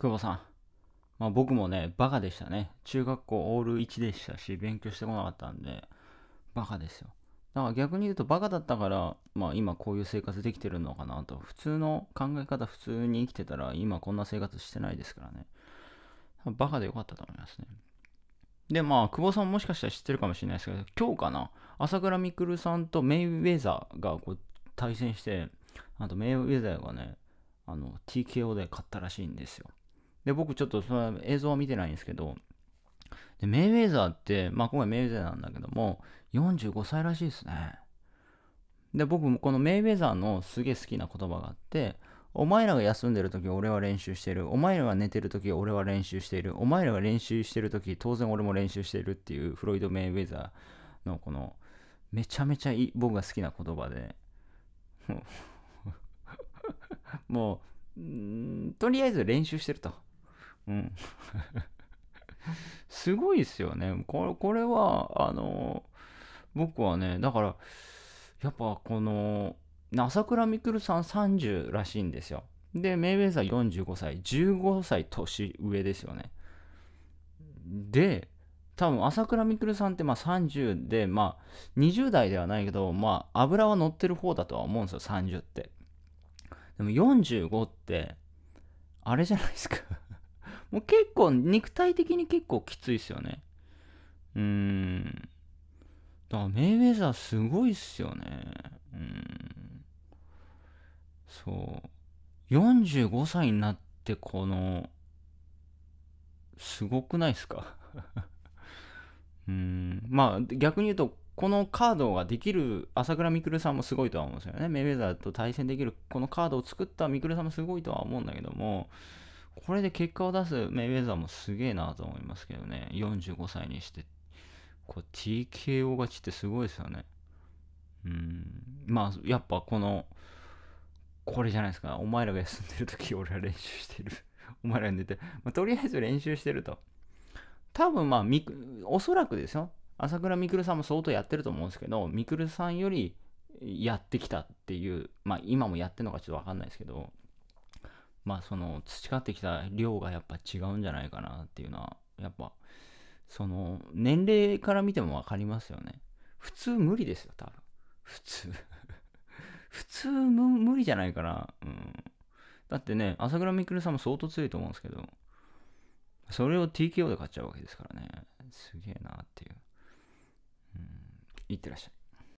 久保さん。まあ僕もね、バカでしたね。中学校オール1でしたし、勉強してこなかったんで、バカですよ。だから逆に言うとバカだったから、まあ今こういう生活できてるのかなと。普通の考え方、普通に生きてたら、今こんな生活してないですからね。バカでよかったと思いますね。で、まあ、久保さんもしかしたら知ってるかもしれないですけど、今日かな、朝倉未来さんとメイウェザーがこう対戦して、あとメイウェザーがね、あの、TKO で勝ったらしいんですよ。で、僕ちょっとその映像は見てないんですけど、でメイウェザーって、まあ今回メイウェザーなんだけども、45歳らしいですね。で、僕もこのメイウェザーのすげえ好きな言葉があって、お前らが休んでる時俺は練習してる。お前らが寝てる時俺は練習している。お前らが練習してる時当然俺も練習してるっていうフロイド・メイウェザーのこのめちゃめちゃいい僕が好きな言葉で もう、とりあえず練習してると。すごいですよね。これこれは、あの、僕はね、だから、やっぱこの、朝倉未来さん30らしいんですよ。で、メイウェザー45歳、15歳年上ですよね。で、多分朝倉未来さんってまあ30で、まあ20代ではないけど、まあ油は乗ってる方だとは思うんですよ、30って。でも45って、あれじゃないですかもう結構、肉体的に結構きついっすよね。うーん。だからメイウェザーすごいっすよね。うん。そう。45歳になってこの、すごくないっすか うん。まあ逆に言うと、このカードができる朝倉未来さんもすごいとは思うんですよね。メイウェザーと対戦できるこのカードを作った未来さんもすごいとは思うんだけども、これで結果を出すメイウェザーもすげえなと思いますけどね。45歳にして、こう TKO 勝ちってすごいですよね。うん。まあ、やっぱこの、これじゃないですか。お前らが休んでる時俺は練習してる。お前ら寝てまあ、とりあえず練習してると。多分まあ、おそらくですよ。朝倉未来さんも相当やってると思うんですけど、未来さんよりやってきたっていう、まあ今もやってるのかちょっとわかんないですけど、まあその培ってきた量がやっぱ違うんじゃないかなっていうのは、やっぱ、その年齢から見ても分かりますよね。普通無理ですよ、多分。普通 普通無理じゃないかな。うん。だってね、朝倉未来さんも相当強いと思うんですけど、それを TKO で買っちゃうわけですからね。すげえなっていう。うん。いってらっしゃい。